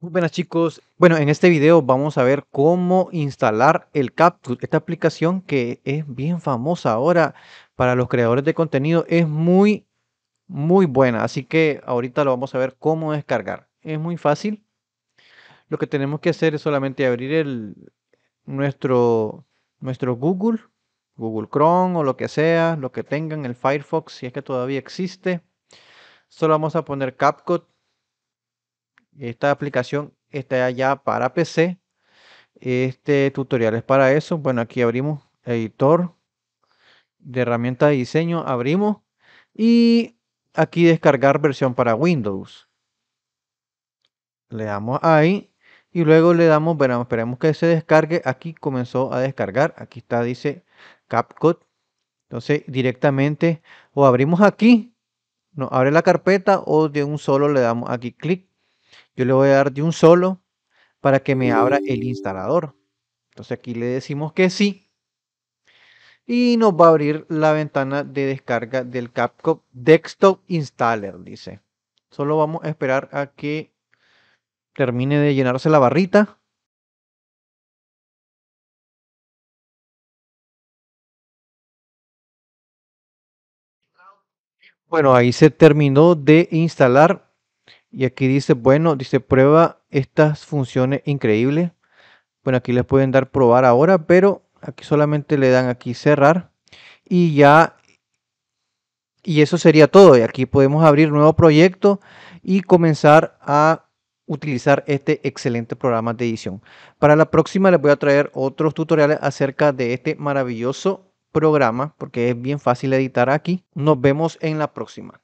Muy buenas chicos. Bueno, en este video vamos a ver cómo instalar el CapCut, esta aplicación que es bien famosa ahora para los creadores de contenido, es muy, muy buena. Así que ahorita lo vamos a ver cómo descargar. Es muy fácil. Lo que tenemos que hacer es solamente abrir el, nuestro, nuestro Google, Google Chrome o lo que sea, lo que tengan, el Firefox, si es que todavía existe. Solo vamos a poner CapCut esta aplicación está ya para PC. Este tutorial es para eso. Bueno, aquí abrimos editor de herramienta de diseño. Abrimos y aquí descargar versión para Windows. Le damos ahí y luego le damos, bueno, esperemos que se descargue. Aquí comenzó a descargar. Aquí está, dice CapCut. Entonces directamente o abrimos aquí, nos abre la carpeta o de un solo le damos aquí clic yo le voy a dar de un solo para que me abra el mm. instalador. Entonces aquí le decimos que sí. Y nos va a abrir la ventana de descarga del Capcom Desktop Installer, dice. Solo vamos a esperar a que termine de llenarse la barrita. Bueno, ahí se terminó de instalar y aquí dice, bueno, dice, prueba estas funciones increíbles. Bueno, aquí les pueden dar probar ahora, pero aquí solamente le dan aquí cerrar. Y ya, y eso sería todo. Y aquí podemos abrir nuevo proyecto y comenzar a utilizar este excelente programa de edición. Para la próxima les voy a traer otros tutoriales acerca de este maravilloso programa porque es bien fácil editar aquí. Nos vemos en la próxima.